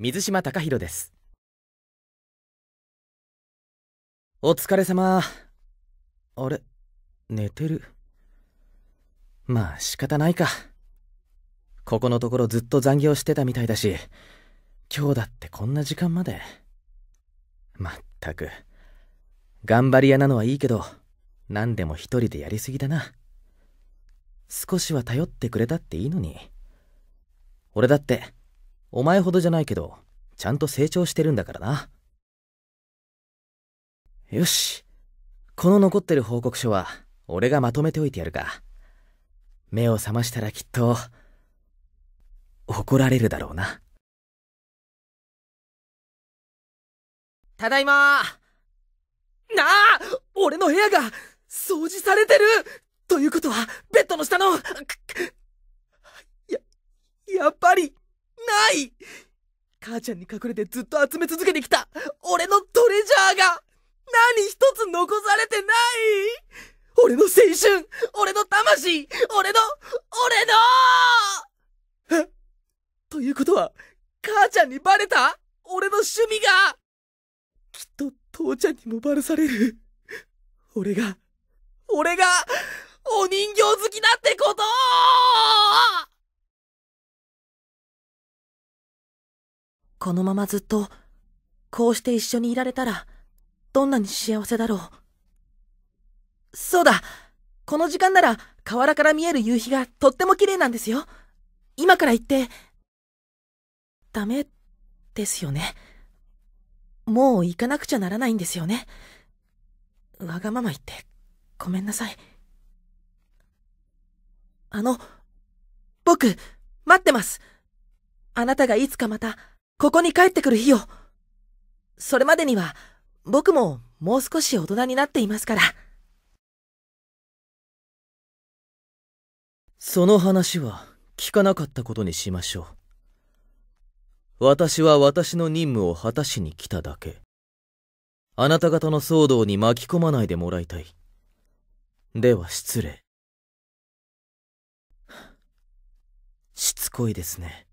水島貴弘ですお疲れ様あれ寝てるまあ仕方ないかここのところずっと残業してたみたいだし今日だってこんな時間までまったく頑張り屋なのはいいけど何でも一人でやりすぎだな少しは頼ってくれたっていいのに俺だってお前ほどじゃないけど、ちゃんと成長してるんだからな。よし。この残ってる報告書は、俺がまとめておいてやるか。目を覚ましたらきっと、怒られるだろうな。ただいまなあ俺の部屋が掃除されてるということは、ベッドの下の、や、やっぱり、母ちゃんに隠れてずっと集め続けてきた俺のトレジャーが何一つ残されてない俺の青春俺の魂俺の、俺のえということは、母ちゃんにバレた俺の趣味がきっと父ちゃんにもバレされる。俺が、俺が、お人形好きだってことこのままずっと、こうして一緒にいられたら、どんなに幸せだろう。そうだこの時間なら、河原から見える夕日がとっても綺麗なんですよ。今から行って、ダメですよね。もう行かなくちゃならないんですよね。わがまま言って、ごめんなさい。あの、僕、待ってます。あなたがいつかまた、ここに帰ってくる日を。それまでには、僕ももう少し大人になっていますから。その話は聞かなかったことにしましょう。私は私の任務を果たしに来ただけ。あなた方の騒動に巻き込まないでもらいたい。では失礼。しつこいですね。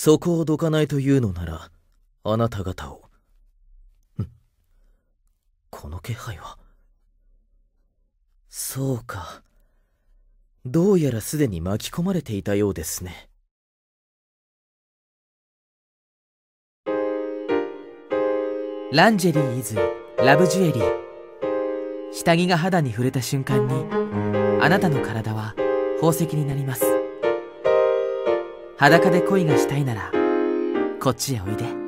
そこをどかないというのなら、あなた方を。この気配は。そうか。どうやらすでに巻き込まれていたようですね。ランジェリーイズラブジュエリー下着が肌に触れた瞬間にあなたの体は宝石になります裸で恋がしたいならこっちへおいで。